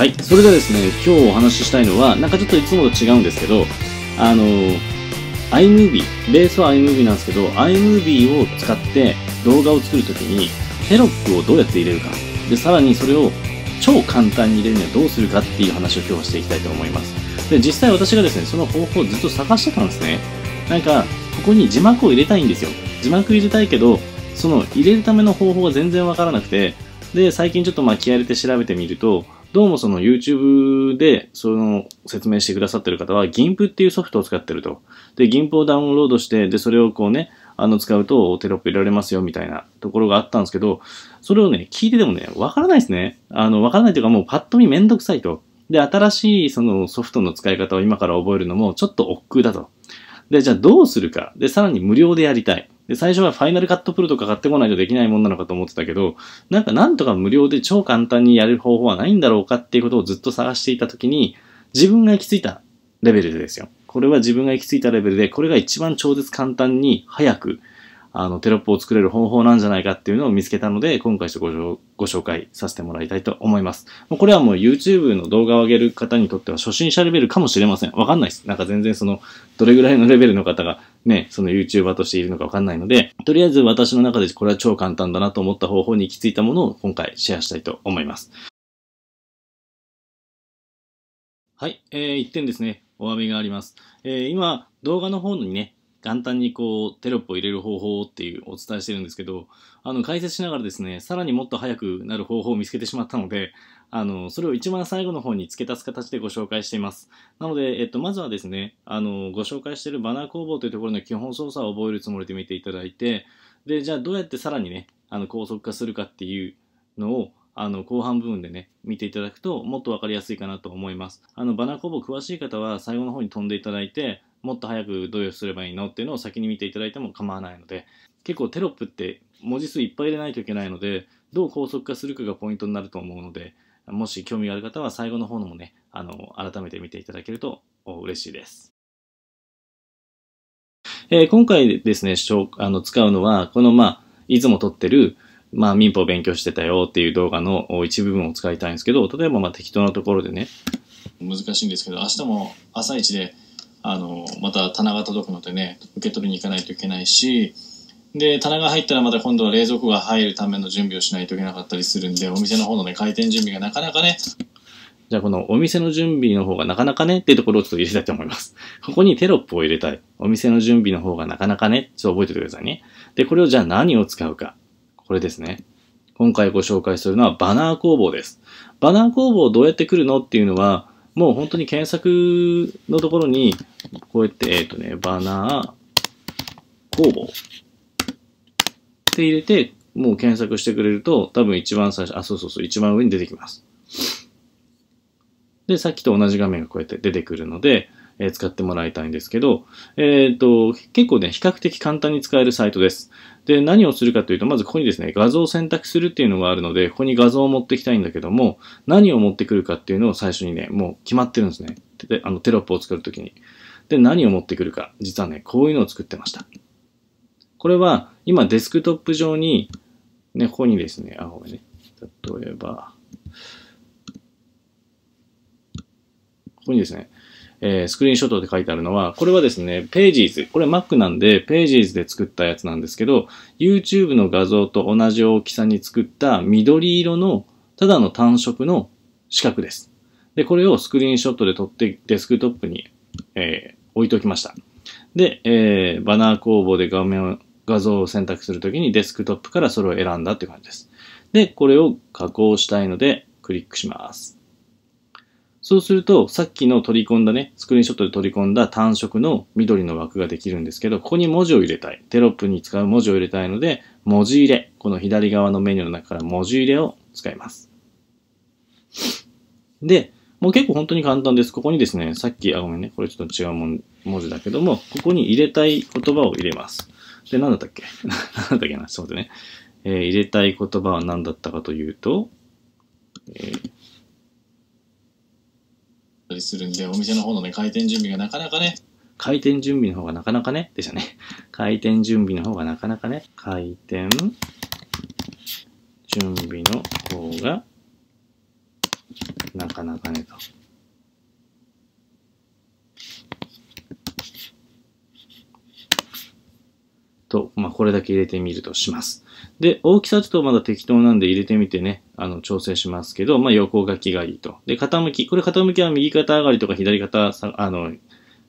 はい、それではですね、今日お話ししたいのは、なんかちょっといつもと違うんですけど、あの、iMovie、ベースは iMovie なんですけど、iMovie を使って動画を作るときに、テロップをどうやって入れるか、で、さらにそれを超簡単に入れるにはどうするかっていう話を今日はしていきたいと思います。で、実際私がですね、その方法をずっと探してたんですね。なんか、ここに字幕を入れたいんですよ。字幕入れたいけど、その入れるための方法が全然わからなくて、で、最近ちょっと巻き上げれて調べてみると、どうもその YouTube でその説明してくださってる方は GIMP っていうソフトを使ってると。で、GIMP をダウンロードして、で、それをこうね、あの使うとテロップ入れられますよみたいなところがあったんですけど、それをね、聞いててもね、わからないですね。あの、わからないというかもうパッと見めんどくさいと。で、新しいそのソフトの使い方を今から覚えるのもちょっと億劫だと。で、じゃあどうするか。で、さらに無料でやりたい。で、最初はファイナルカットプロとか買ってこないとできないもんなのかと思ってたけど、なんかなんとか無料で超簡単にやれる方法はないんだろうかっていうことをずっと探していた時に、自分が行き着いたレベルでですよ。これは自分が行き着いたレベルで、これが一番超絶簡単に早くあの、テロップを作れる方法なんじゃないかっていうのを見つけたので、今回してご紹介させてもらいたいと思います。これはもう YouTube の動画を上げる方にとっては初心者レベルかもしれません。わかんないです。なんか全然その、どれぐらいのレベルの方がね、その YouTuber としているのかわかんないので、とりあえず私の中でこれは超簡単だなと思った方法に行き着いたものを今回シェアしたいと思います。はい、えー、1点ですね。お詫びがあります。えー、今、動画の方にね、簡単にこうテロップを入れる方法っていうお伝えしてるんですけど、あの解説しながらですね、さらにもっと早くなる方法を見つけてしまったので、あの、それを一番最後の方に付け足す形でご紹介しています。なので、えっと、まずはですね、あの、ご紹介しているバナー工房というところの基本操作を覚えるつもりで見ていただいて、で、じゃあどうやってさらにね、あの、高速化するかっていうのを、あの、後半部分でね、見ていただくと、もっとわかりやすいかなと思います。あの、バナー工房詳しい方は、最後の方に飛んでいただいて、もっと早くどうすればいいのっていうのを先に見ていただいても構わないので結構テロップって文字数いっぱい入れないといけないのでどう高速化するかがポイントになると思うのでもし興味がある方は最後の方のもねあの改めて見ていただけると嬉しいです。えー、今回ですね、あの使うのは、この、まあ、いつも撮ってる、まあ、民法を勉強してたよっていう動画の一部分を使いたいんですけど、例えば、まあ、適当なところでね。難しいんですけど、明日も朝一で、あの、また棚が届くのでね、受け取りに行かないといけないし、で、棚が入ったらまた今度は冷蔵庫が入るための準備をしないといけなかったりするんで、お店の方のね、開店準備がなかなかね、じゃあこのお店の準備の方がなかなかねっていうところをちょっと入れたいと思います。ここにテロップを入れたい。お店の準備の方がなかなかね、ちょっと覚えておいてくださいね。で、これをじゃあ何を使うか。これですね。今回ご紹介するのはバナー工房です。バナー工房どうやって来るのっていうのは、もう本当に検索のところに、こうやって、えっ、ー、とね、バナー工房って入れて、もう検索してくれると、多分一番最初、あ、そうそうそう、一番上に出てきます。で、さっきと同じ画面がこうやって出てくるので、え使ってもらいたいんですけど、えっ、ー、と、結構ね、比較的簡単に使えるサイトです。で、何をするかというと、まずここにですね、画像を選択するっていうのがあるので、ここに画像を持ってきたいんだけども、何を持ってくるかっていうのを最初にね、もう決まってるんですね。で、あの、テロップを作るときに。で、何を持ってくるか。実はね、こういうのを作ってました。これは、今デスクトップ上に、ね、ここにですね、あ、ごめんね。例えば、ここにですね、えー、スクリーンショットで書いてあるのは、これはですね、Pages。これ Mac なんで、Pages で作ったやつなんですけど、YouTube の画像と同じ大きさに作った緑色の、ただの単色の四角です。で、これをスクリーンショットで撮ってデスクトップに、えー、置いておきました。で、えー、バナー工房で画面を、画像を選択するときにデスクトップからそれを選んだって感じです。で、これを加工したいので、クリックします。そうすると、さっきの取り込んだね、スクリーンショットで取り込んだ単色の緑の枠ができるんですけど、ここに文字を入れたい。テロップに使う文字を入れたいので、文字入れ。この左側のメニューの中から文字入れを使います。で、もう結構本当に簡単です。ここにですね、さっき、あ、ごめんね、これちょっと違うもん文字だけども、ここに入れたい言葉を入れます。で、なんだったっけ なんだったっけなちょっと待ってね。えー、入れたい言葉は何だったかというと、えーたりするんで、お店の方のね、開店準備がなかなかね、開店準備の方がなかなかね、でしたね。開店準備の方がなかなかね、開店準備の方がなかなかねと。と、まあ、これだけ入れてみるとします。で、大きさちょっとまだ適当なんで入れてみてね、あの、調整しますけど、まあ、横書きがいいと。で、傾き、これ傾きは右肩上がりとか左肩さ、あの、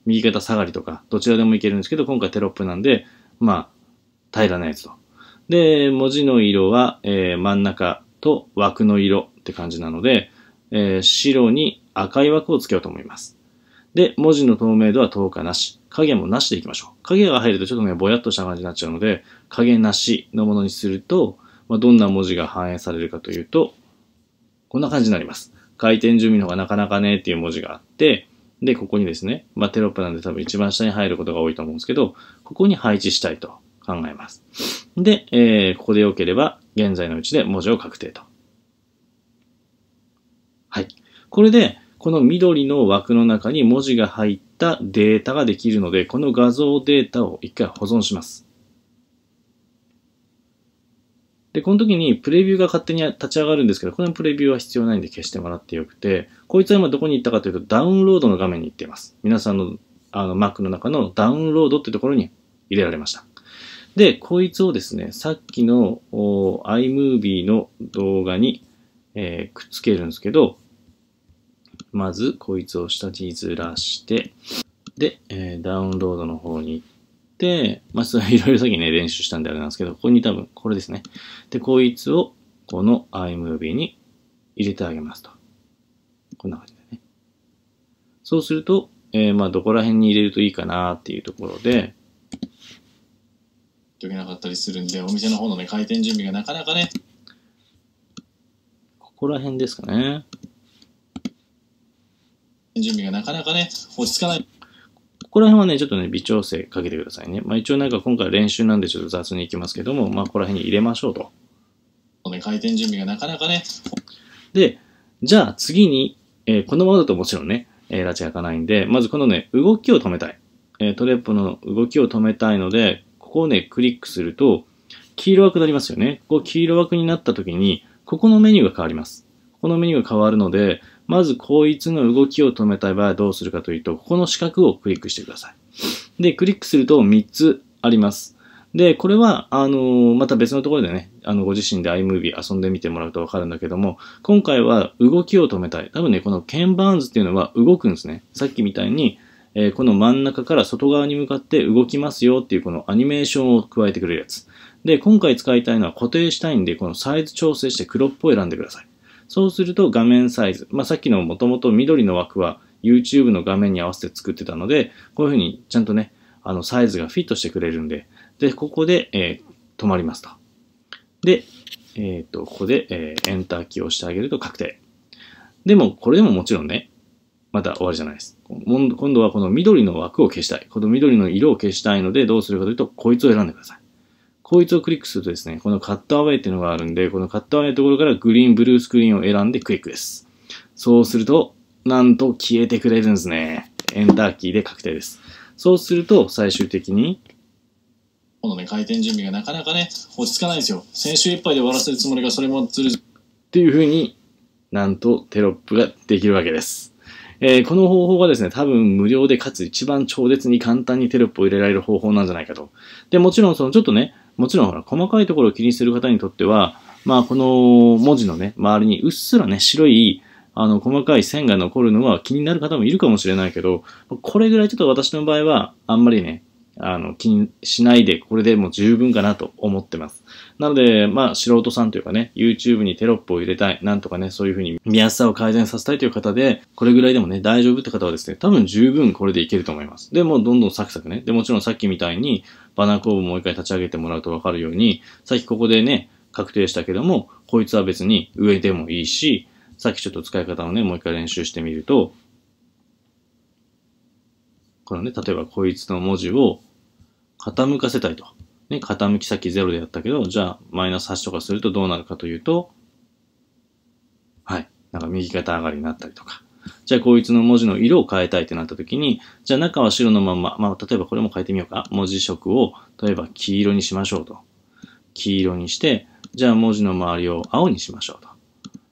右肩下がりとか、どちらでもいけるんですけど、今回テロップなんで、まあ、平らなやつと。で、文字の色は、えー、真ん中と枠の色って感じなので、えー、白に赤い枠をつけようと思います。で、文字の透明度は透過なし。影もなしでいきましょう。影が入るとちょっとね、ぼやっとした感じになっちゃうので、影なしのものにすると、まあ、どんな文字が反映されるかというと、こんな感じになります。回転準備の方がなかなかねっていう文字があって、で、ここにですね、まあ、テロップなんで多分一番下に入ることが多いと思うんですけど、ここに配置したいと考えます。で、えー、ここで良ければ、現在のうちで文字を確定と。はい。これで、この緑の枠の中に文字が入ったデータができるので、この画像データを一回保存します。で、この時にプレビューが勝手に立ち上がるんですけど、このプレビューは必要ないんで消してもらってよくて、こいつは今どこに行ったかというとダウンロードの画面に行っています。皆さんのあの Mac の中のダウンロードってところに入れられました。で、こいつをですね、さっきの iMovie の動画に、えー、くっつけるんですけど、まず、こいつを下にずらして、で、えー、ダウンロードの方に行って、まあ、それいろいろ先にね、練習したんであれなんですけど、ここに多分、これですね。で、こいつを、この iMovie に入れてあげますと。こんな感じでね。そうすると、えー、まあ、どこら辺に入れるといいかなっていうところで、解けなかったりするんで、お店の方のね、開店準備がなかなかね、ここら辺ですかね。準備がなかなかね、落ち着かない。ここら辺はね、ちょっとね、微調整かけてくださいね。まあ一応なんか今回練習なんでちょっと雑にいきますけども、まあここら辺に入れましょうと。ね、回転準備がなかなかね。で、じゃあ次に、えー、このままだともちろんね、えー、拉致開かないんで、まずこのね、動きを止めたい。えー、トレップの動きを止めたいので、ここをね、クリックすると、黄色枠になりますよね。ここ黄色枠になった時に、ここのメニューが変わります。このメニューが変わるので、まずこいつの動きを止めたい場合はどうするかというと、ここの四角をクリックしてください。で、クリックすると3つあります。で、これは、あの、また別のところでね、あの、ご自身で iMovie 遊んでみてもらうとわかるんだけども、今回は動きを止めたい。多分ね、この鍵盤図っていうのは動くんですね。さっきみたいに、えー、この真ん中から外側に向かって動きますよっていうこのアニメーションを加えてくれるやつ。で、今回使いたいのは固定したいんで、このサイズ調整して黒っぽい選んでください。そうすると画面サイズ。まあ、さっきのもともと緑の枠は YouTube の画面に合わせて作ってたので、こういうふうにちゃんとね、あの、サイズがフィットしてくれるんで、で、ここで、えー、止まりますと。で、えっ、ー、と、ここで、えー、エンターキーを押してあげると確定。でも、これでももちろんね、また終わりじゃないです。今度はこの緑の枠を消したい。この緑の色を消したいので、どうするかというと、こいつを選んでください。こいつをクリックするとですね、このカットアウェイっていうのがあるんで、このカットアウェイのところからグリーン、ブルースクリーンを選んでクリックです。そうすると、なんと消えてくれるんですね。エンターキーで確定です。そうすると、最終的に、このね、回転準備がなかなかね、落ち着かないんですよ。先週いっぱいで終わらせるつもりが、それもずるっていう風になんとテロップができるわけです。えー、この方法がですね、多分無料でかつ一番超絶に簡単にテロップを入れられる方法なんじゃないかと。で、もちろんそのちょっとね、もちろんほら、細かいところを気にする方にとっては、まあ、この文字のね、周りにうっすらね、白い、あの、細かい線が残るのは気になる方もいるかもしれないけど、これぐらいちょっと私の場合は、あんまりね、あの、気にしないで、これでもう十分かなと思ってます。なので、まあ、素人さんというかね、YouTube にテロップを入れたい、なんとかね、そういうふうに見やすさを改善させたいという方で、これぐらいでもね、大丈夫って方はですね、多分十分これでいけると思います。で、もうどんどんサクサクね。で、もちろんさっきみたいに、バナー工ブもう一回立ち上げてもらうとわかるように、さっきここでね、確定したけども、こいつは別に植えてもいいし、さっきちょっと使い方をね、もう一回練習してみると、このね、例えばこいつの文字を傾かせたいと。ね、傾き先0でやったけど、じゃあ、マイナス8とかするとどうなるかというと、はい。なんか右肩上がりになったりとか。じゃあ、こいつの文字の色を変えたいってなった時に、じゃあ中は白のまま、まあ、例えばこれも変えてみようか。文字色を、例えば黄色にしましょうと。黄色にして、じゃあ文字の周りを青にしましょうと。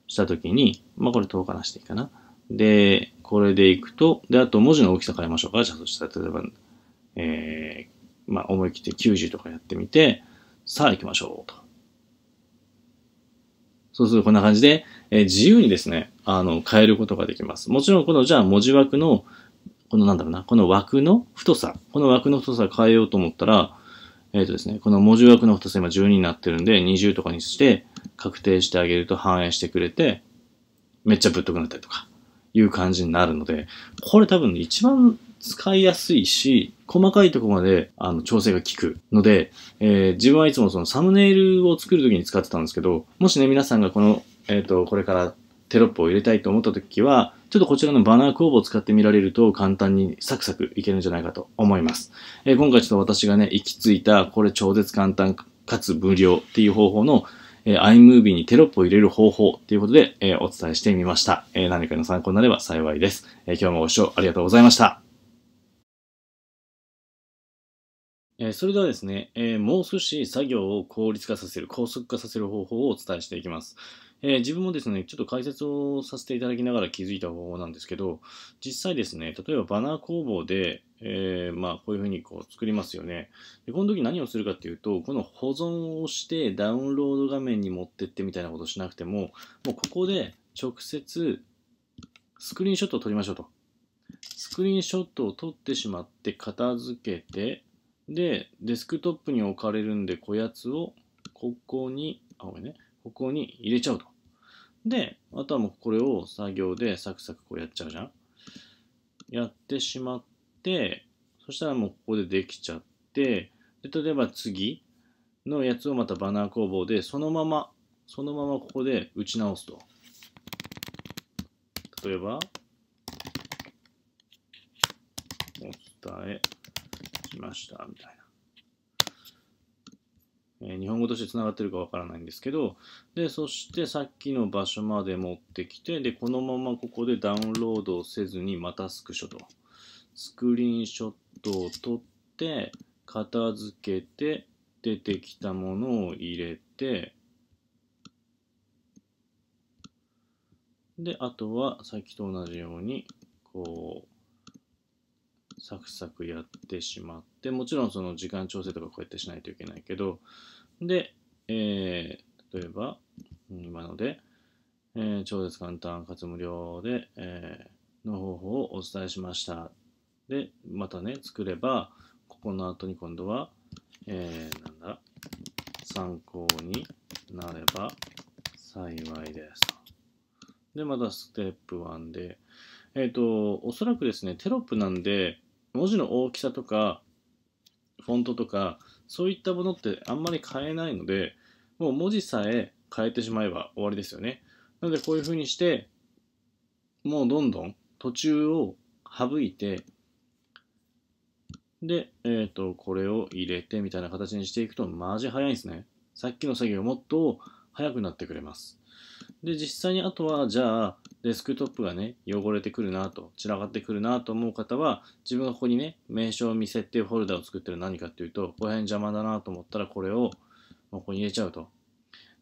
した時に、まあ、これ遠かなしていいかな。で、これでいくと、で、あと文字の大きさ変えましょうか。じゃあ、そしたら、例えば、えー、まあ、思い切って90とかやってみて、さあ行きましょうと。そうするとこんな感じで、えー、自由にですね、あの、変えることができます。もちろん、この、じゃあ文字枠の、このなんだろうな、この枠の太さ、この枠の太さ変えようと思ったら、えっ、ー、とですね、この文字枠の太さ今12になってるんで、20とかにして、確定してあげると反映してくれて、めっちゃぶっとくなったりとか。いう感じになるので、これ多分一番使いやすいし、細かいとこまであの調整が効くので、えー、自分はいつもそのサムネイルを作るときに使ってたんですけど、もしね、皆さんがこの、えっ、ー、と、これからテロップを入れたいと思ったときは、ちょっとこちらのバナー工房を使ってみられると簡単にサクサクいけるんじゃないかと思います。えー、今回ちょっと私がね、行き着いた、これ超絶簡単かつ無料っていう方法のえー、iMovie にテロップを入れる方法ということで、えー、お伝えしてみました。えー、何かの参考になれば幸いです。え今日もご視聴ありがとうございました。えそれではですね、えもう少し作業を効率化させる、高速化させる方法をお伝えしていきます。え自分もですね、ちょっと解説をさせていただきながら気づいた方法なんですけど、実際ですね、例えばバナー工房で、えー、まあ、こういうふうにこう作りますよね。で、この時何をするかっていうと、この保存をしてダウンロード画面に持ってってみたいなことをしなくても、もうここで直接スクリーンショットを撮りましょうと。スクリーンショットを撮ってしまって片付けて、で、デスクトップに置かれるんで、こやつをここに、あ、ごめんね、ここに入れちゃうと。で、あとはもうこれを作業でサクサクこうやっちゃうじゃん。やってしまっ、そしたらもうここでできちゃって、で例えば次のやつをまたバナー工房でそのまま、そのままここで打ち直すと。例えば、お伝えしましたみたいな。えー、日本語としてつながってるかわからないんですけど、で、そしてさっきの場所まで持ってきて、で、このままここでダウンロードせずにまたスクショと。スクリーンショットを撮って片付けて出てきたものを入れてであとはさっきと同じようにこうサクサクやってしまってもちろんその時間調整とかこうやってしないといけないけどで、えー、例えば今ので、えー、超絶簡単かつ無料で、えーの方法をお伝えしました。で、またね、作れば、ここの後に今度は、えー、なんだ、参考になれば幸いですで、またステップ1で、えっ、ー、と、おそらくですね、テロップなんで、文字の大きさとか、フォントとか、そういったものってあんまり変えないので、もう文字さえ変えてしまえば終わりですよね。なのでこういう風にして、もうどんどん途中を省いてで、えっ、ー、と、これを入れてみたいな形にしていくとマジ早いんですね。さっきの作業もっと早くなってくれます。で、実際にあとは、じゃあ、デスクトップがね、汚れてくるなと、散らかってくるなと思う方は、自分がここにね、名称ていうフォルダを作ってる何かっていうと、この辺邪魔だなと思ったら、これを、ここに入れちゃうと。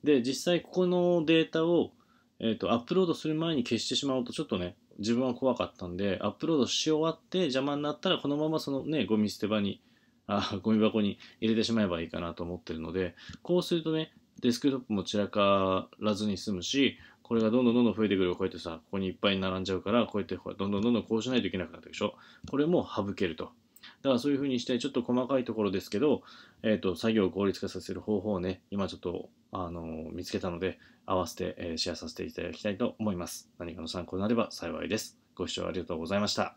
で、実際ここのデータを、えっ、ー、と、アップロードする前に消してしまうと、ちょっとね、自分は怖かったんで、アップロードし終わって邪魔になったら、このままそのね、ゴミ捨て場に、あ、ゴミ箱に入れてしまえばいいかなと思ってるので、こうするとね、デスクトップも散らからずに済むし、これがどんどんどんどん増えてくる。こうやってさ、ここにいっぱい並んじゃうから、こうやってどんどんどんどんこうしないといけなくなってるでしょ。これも省けると。だからそういうふうにして、ちょっと細かいところですけど、えっ、ー、と、作業を効率化させる方法をね、今ちょっと、あのー、見つけたので、合わせて、えー、シェアさせていただきたいと思います。何かの参考になれば幸いです。ご視聴ありがとうございました。